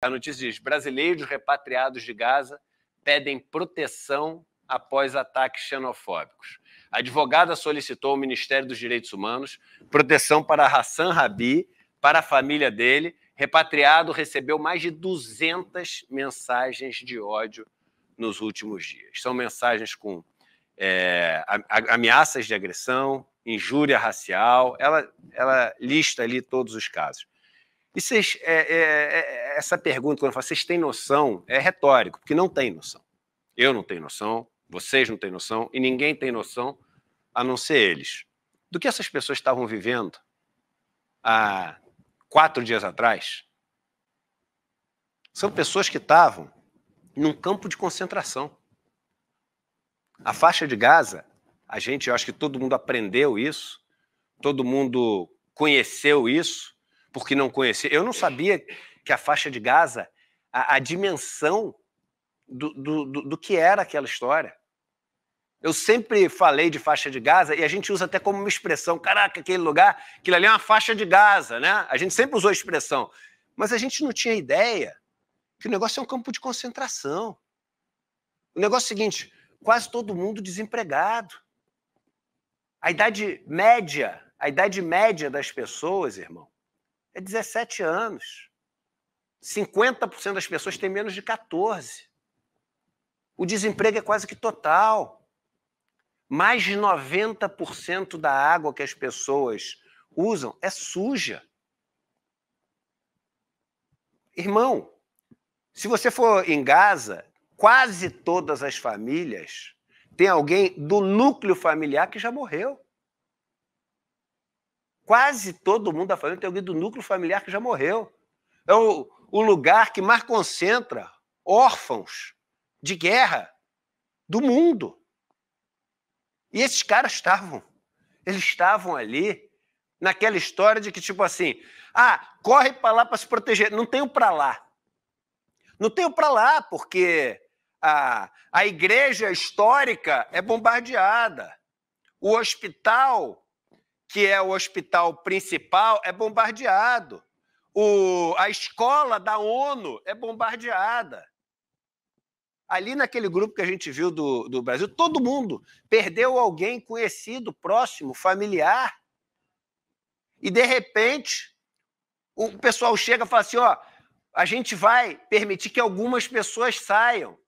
A notícia diz: brasileiros repatriados de Gaza pedem proteção após ataques xenofóbicos. A advogada solicitou ao Ministério dos Direitos Humanos proteção para Hassan Rabi, para a família dele. Repatriado recebeu mais de 200 mensagens de ódio nos últimos dias. São mensagens com é, ameaças de agressão, injúria racial. Ela, ela lista ali todos os casos. E vocês, é, é, é, essa pergunta, quando eu falo, vocês têm noção, é retórico, porque não tem noção. Eu não tenho noção, vocês não têm noção, e ninguém tem noção, a não ser eles. Do que essas pessoas estavam vivendo há quatro dias atrás? São pessoas que estavam num campo de concentração. A faixa de Gaza, a gente, eu acho que todo mundo aprendeu isso, todo mundo conheceu isso, porque não conhecia. Eu não sabia que a faixa de Gaza, a, a dimensão do, do, do, do que era aquela história. Eu sempre falei de faixa de Gaza e a gente usa até como uma expressão: caraca, aquele lugar, aquilo ali é uma faixa de Gaza, né? A gente sempre usou a expressão. Mas a gente não tinha ideia que o negócio é um campo de concentração. O negócio é o seguinte: quase todo mundo desempregado. A idade média, a idade média das pessoas, irmão, é 17 anos. 50% das pessoas têm menos de 14. O desemprego é quase que total. Mais de 90% da água que as pessoas usam é suja. Irmão, se você for em Gaza, quase todas as famílias têm alguém do núcleo familiar que já morreu. Quase todo mundo da família tem alguém do núcleo familiar que já morreu. É o, o lugar que mais concentra órfãos de guerra do mundo. E esses caras estavam. Eles estavam ali naquela história de que, tipo assim, ah, corre para lá para se proteger. Não tenho para lá. Não tenho para lá, porque a, a igreja histórica é bombardeada. O hospital que é o hospital principal, é bombardeado. O, a escola da ONU é bombardeada. Ali naquele grupo que a gente viu do, do Brasil, todo mundo perdeu alguém conhecido, próximo, familiar. E, de repente, o pessoal chega e fala assim: ó, a gente vai permitir que algumas pessoas saiam.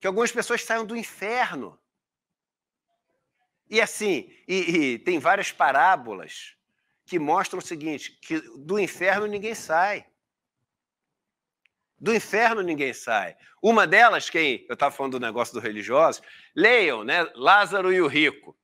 Que algumas pessoas saiam do inferno. E assim, e, e tem várias parábolas que mostram o seguinte: que do inferno ninguém sai. Do inferno ninguém sai. Uma delas, quem eu estava falando do negócio do religioso, leiam, né? Lázaro e o rico.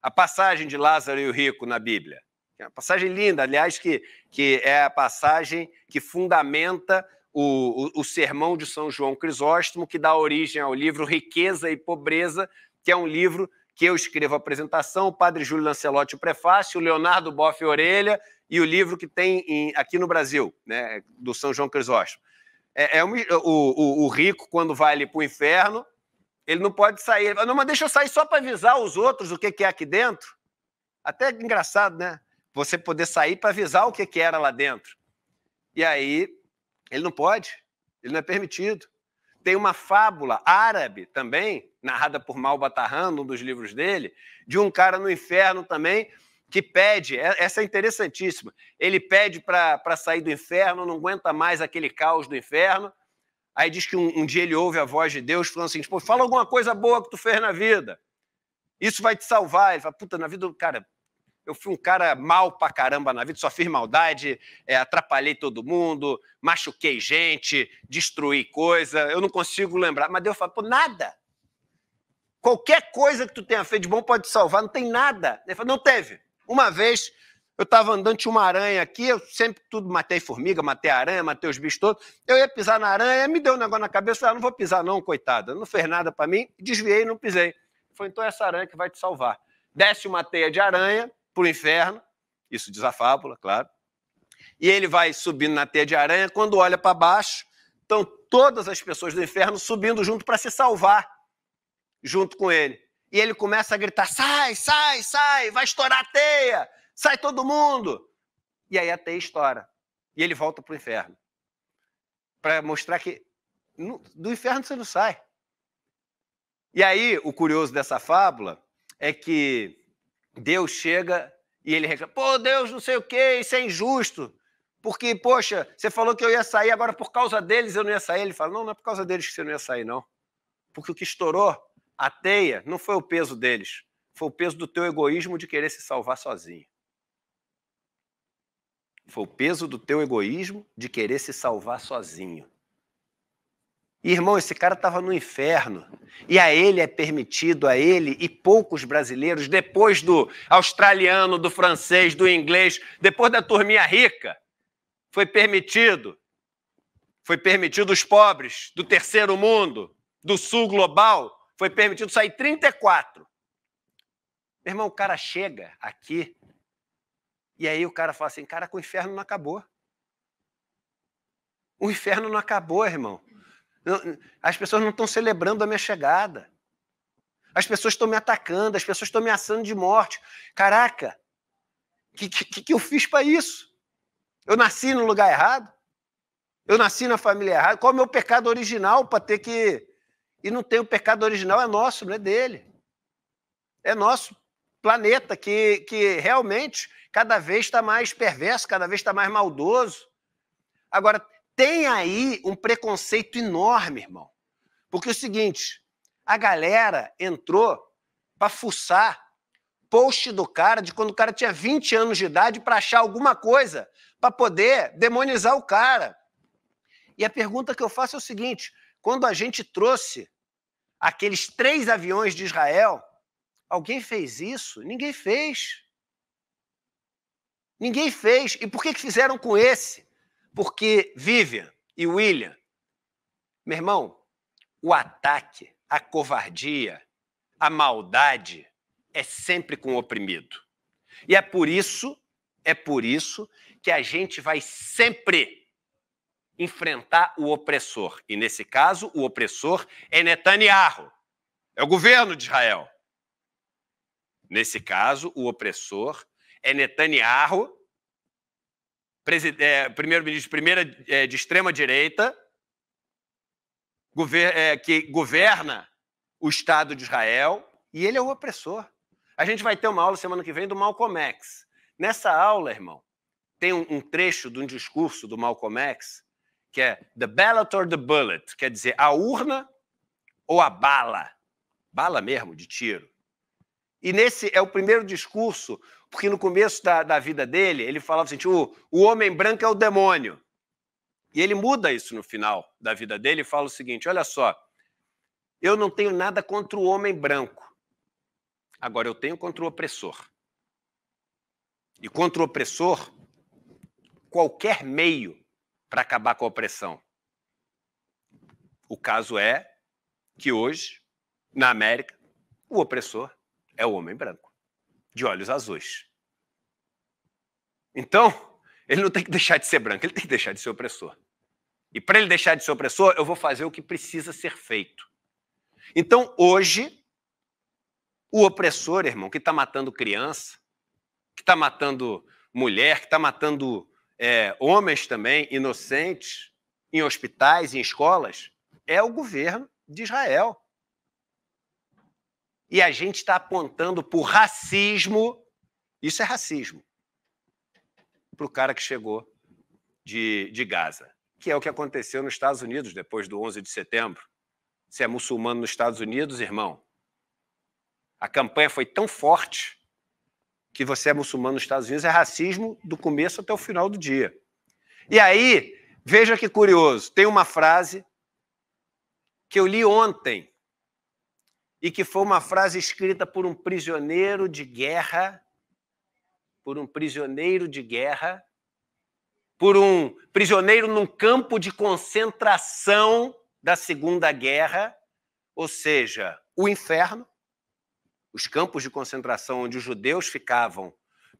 A passagem de Lázaro e o rico na Bíblia. É uma passagem linda, aliás, que, que é a passagem que fundamenta o, o, o sermão de São João Crisóstomo, que dá origem ao livro Riqueza e Pobreza, que é um livro que eu escrevo a apresentação, o Padre Júlio Lancelotti o prefácio, o Leonardo Boff Orelha e o livro que tem em, aqui no Brasil, né, do São João Crisóstomo. É, é um, o, o, o, rico, quando vai ali para o inferno, ele não pode sair. Ele fala, não, mas deixa eu sair só para avisar os outros o que, que é aqui dentro. Até engraçado, né? Você poder sair para avisar o que, que era lá dentro. E aí, ele não pode, ele não é permitido. Tem uma fábula árabe também, narrada por Mal Batarrano um dos livros dele, de um cara no inferno também, que pede, é, essa é interessantíssima, ele pede para sair do inferno, não aguenta mais aquele caos do inferno, aí diz que um, um dia ele ouve a voz de Deus falando assim, Pô, fala alguma coisa boa que tu fez na vida, isso vai te salvar. Ele fala, puta, na vida, cara, eu fui um cara mal pra caramba na vida, só fiz maldade, é, atrapalhei todo mundo, machuquei gente, destruí coisa. Eu não consigo lembrar. Mas Deus fala, pô, nada. Qualquer coisa que tu tenha feito de bom pode te salvar, não tem nada. Ele fala, não teve. Uma vez eu estava andando, tinha uma aranha aqui, eu sempre tudo matei formiga, matei aranha, matei os bichos todos. Eu ia pisar na aranha, me deu um negócio na cabeça, ah, não vou pisar não, coitada. Não fez nada para mim, desviei e não pisei. Foi então é essa aranha que vai te salvar. Desce uma teia de aranha, para o inferno, isso diz a fábula, claro. E ele vai subindo na teia de aranha, quando olha para baixo, estão todas as pessoas do inferno subindo junto para se salvar, junto com ele. E ele começa a gritar: sai, sai, sai, vai estourar a teia, sai todo mundo. E aí a teia estoura. E ele volta para o inferno. Para mostrar que do inferno você não sai. E aí, o curioso dessa fábula é que Deus chega e ele reclama: pô, Deus, não sei o quê, isso é injusto. Porque, poxa, você falou que eu ia sair, agora por causa deles eu não ia sair. Ele fala: não, não é por causa deles que você não ia sair, não. Porque o que estourou a teia não foi o peso deles, foi o peso do teu egoísmo de querer se salvar sozinho. Foi o peso do teu egoísmo de querer se salvar sozinho. E, irmão, esse cara estava no inferno. E a ele é permitido, a ele e poucos brasileiros, depois do australiano, do francês, do inglês, depois da turminha rica, foi permitido. Foi permitido os pobres do terceiro mundo, do sul global, foi permitido sair 34. Meu irmão, o cara chega aqui e aí o cara fala assim: cara, o inferno não acabou. O inferno não acabou, irmão. As pessoas não estão celebrando a minha chegada. As pessoas estão me atacando, as pessoas estão me de morte. Caraca, o que, que, que eu fiz para isso? Eu nasci no lugar errado? Eu nasci na família errada? Qual é o meu pecado original para ter que. E não tem o pecado original, é nosso, não é dele. É nosso planeta que, que realmente cada vez está mais perverso, cada vez está mais maldoso. Agora, tem aí um preconceito enorme, irmão. Porque é o seguinte, a galera entrou para fuçar post do cara de quando o cara tinha 20 anos de idade para achar alguma coisa, para poder demonizar o cara. E a pergunta que eu faço é o seguinte: quando a gente trouxe aqueles três aviões de Israel, alguém fez isso? Ninguém fez. Ninguém fez. E por que, que fizeram com esse? Porque Vivian e William, meu irmão, o ataque, a covardia, a maldade é sempre com o oprimido. E é por isso, é por isso que a gente vai sempre enfrentar o opressor. E nesse caso, o opressor é Netanyahu. É o governo de Israel. Nesse caso, o opressor é Netanyahu é, primeiro-ministro primeira, é, de extrema-direita, é, que governa o Estado de Israel, e ele é o opressor. A gente vai ter uma aula semana que vem do Malcolm X. Nessa aula, irmão, tem um, trecho de um discurso do Malcolm X que é The Ballot or the Bullet, quer dizer, a urna ou a bala. Bala mesmo, de tiro. E nesse é o primeiro discurso, porque no começo da, da vida dele, ele falava assim: o, o homem branco é o demônio. E ele muda isso no final da vida dele e fala o seguinte: olha só, eu não tenho nada contra o homem branco. Agora eu tenho contra o opressor. E contra o opressor, qualquer meio para acabar com a opressão. O caso é que hoje, na América, o opressor é o homem branco, de olhos azuis. Então, ele não tem que deixar de ser branco, ele tem que deixar de ser opressor. E para ele deixar de ser opressor, eu vou fazer o que precisa ser feito. Então, hoje, o opressor, irmão, que está matando criança, que está matando mulher, que está matando é, homens também, inocentes, em hospitais, em escolas, é o governo de Israel e a gente está apontando por racismo. Isso é racismo. Para o cara que chegou de, de Gaza, que é o que aconteceu nos Estados Unidos depois do 11 de setembro. Se é muçulmano nos Estados Unidos, irmão, a campanha foi tão forte que você é muçulmano nos Estados Unidos é racismo do começo até o final do dia. E aí, veja que curioso, tem uma frase que eu li ontem e que foi uma frase escrita por um prisioneiro de guerra, por um prisioneiro de guerra, por um prisioneiro num campo de concentração da Segunda Guerra, ou seja, o inferno, os campos de concentração onde os judeus ficavam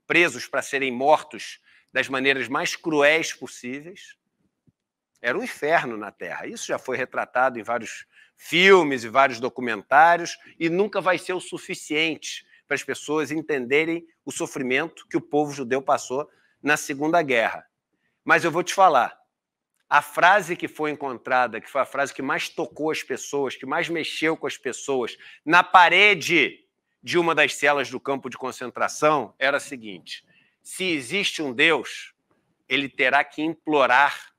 presos para serem mortos das maneiras mais cruéis possíveis era um inferno na Terra. Isso já foi retratado em vários filmes e vários documentários e nunca vai ser o suficiente para as pessoas entenderem o sofrimento que o povo judeu passou na Segunda Guerra. Mas eu vou te falar, a frase que foi encontrada, que foi a frase que mais tocou as pessoas, que mais mexeu com as pessoas, na parede de uma das celas do campo de concentração, era a seguinte: se existe um Deus, ele terá que implorar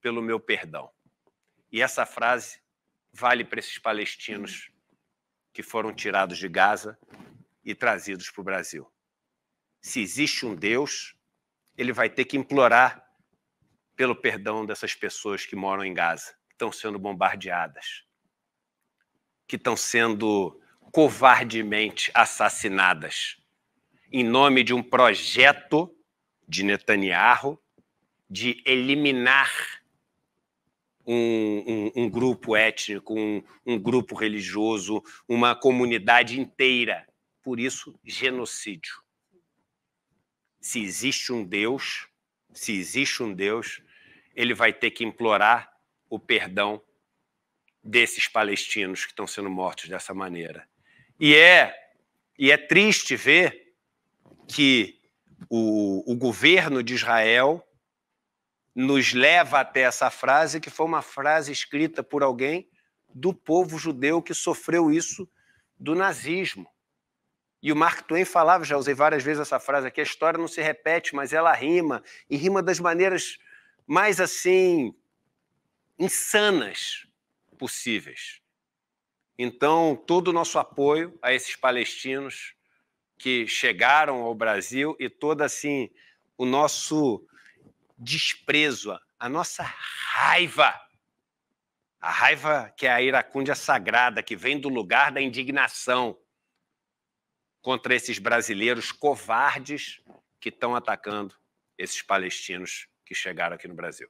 pelo meu perdão. E essa frase vale para esses palestinos que foram tirados de Gaza e trazidos para o Brasil. Se existe um Deus, ele vai ter que implorar pelo perdão dessas pessoas que moram em Gaza, que estão sendo bombardeadas, que estão sendo covardemente assassinadas, em nome de um projeto de Netanyahu de eliminar um, um, um grupo étnico, um, um grupo religioso, uma comunidade inteira. Por isso, genocídio. Se existe um Deus, se existe um Deus, ele vai ter que implorar o perdão desses palestinos que estão sendo mortos dessa maneira. E é, e é triste ver que o, o governo de Israel nos leva até essa frase, que foi uma frase escrita por alguém do povo judeu que sofreu isso do nazismo. E o Mark Twain falava, já usei várias vezes essa frase aqui, a história não se repete, mas ela rima, e rima das maneiras mais assim insanas possíveis. Então, todo o nosso apoio a esses palestinos que chegaram ao Brasil e toda assim o nosso desprezo, a nossa raiva. A raiva que é a iracúndia sagrada, que vem do lugar da indignação contra esses brasileiros covardes que estão atacando esses palestinos que chegaram aqui no Brasil.